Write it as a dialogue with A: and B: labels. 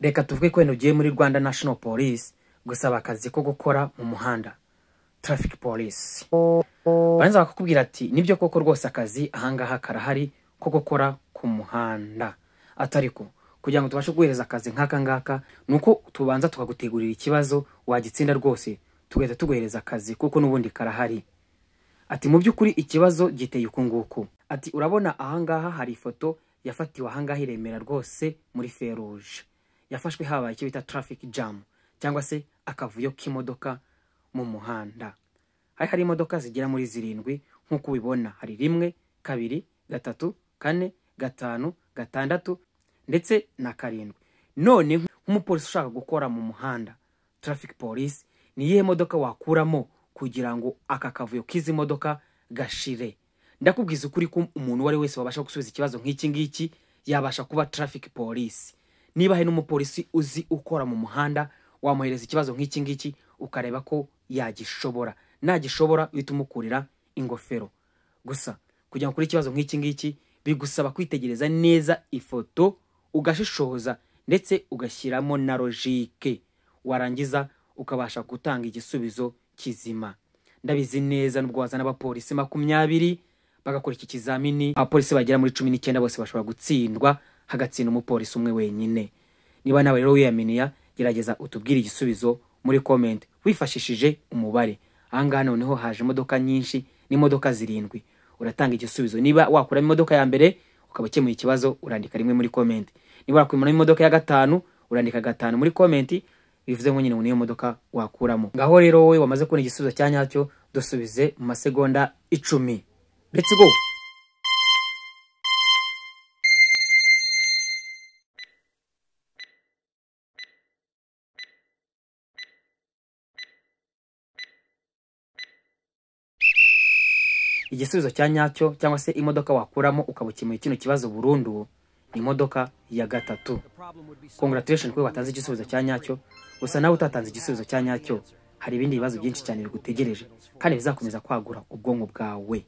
A: reka tuvuge ko wenda ugiye muri rwanda national police gusaba akazi ko gukora mu muhanda traffic police barangiza bakakubwira ati nibyo koko rwose akazi ahangaha karahari ko gukora ku muhanda ko kugira ngo tubashe guhereza akazi nk'aka ngaka ni uko tubanza tukagutegurira ikibazo wagitsinda rwose tugahita tuguhereza akazi kuko n'ubundi karahari ati mu by'ukuri ikibazo giteye uku nguku ati urabona ahangaha hari ifoto yafatiwe ahangaha iremera rwose muri feruje yafashwe habaye icyo bita traffic jam cyangwa se akavuyo k'imodoka mu muhanda hari hari imodoka zigera muri zirindwi nk'uko ubibona hari rimwe kabiri gatatu kane gatanu gatandatu ndetse na karindwi none nk'umupolisi ushaka gukora mu muhanda traffic police ni iyihe modoka wakuramo kugira ngo aka kavuyo k'izi modoka gashire ndakubwiza ukuri ko umuntu uwo ari wese wabasha gusubiza ikibazo nk'iki ngiki yabasha kuba traffic police niba hari n'umupolisi uzi ukora mu muhanda wamuhereza ikibazo nk'iki ngiki ukareba ko yagishobora nagishobora uhita umukurira ingofero gusa kugira ngo ukore ikibazo nk'iki ngiki bigusaba kwitegereza neza ifoto ugashishoza ndetse ugashyiramo na logike warangiza ukabasha gutanga igisubizo kizima ndabizi neza n'ubwo wazana abapolisi makumyabiri bagakora iki kizamini abapolisi bagera muri cumi n'icyenda bose bashobora gutsindwa Hagatsina umupolisi umwe wenyine niba nawe rero wiyaminiya gerageza utubwire igisubizo muri komenti wifashishije umubare ahangaha noneho haje imodoka nyinshi n'imodoka zirindwi uratanga igisubizo niba wakuramo imodoka ya mbere ukaba ukemuye ikibazo urandika rimwe muri comment niba wakuramo imodoka ya gatanu urandika gatanu muri komenti bivuze ngo nyine niyo modoka wakuramo ngaho rero wowe wamaze kubona igisubizo cya nyacyo dusubize mu masegonda icumi let's go igisubizo cya nyacyo cyangwa se imodoka wakuramo ukaba ukemuye kino kibazo burundu ni imodoka ya gatatu congratulation kuko watanze igisubizo cya nyacyo gusa nawe utatanze igisubizo cya nyacyo hari ibindi bibazo byinshi cyane bigutegereje kandi bizakomeza kwagura ubwonko bwawe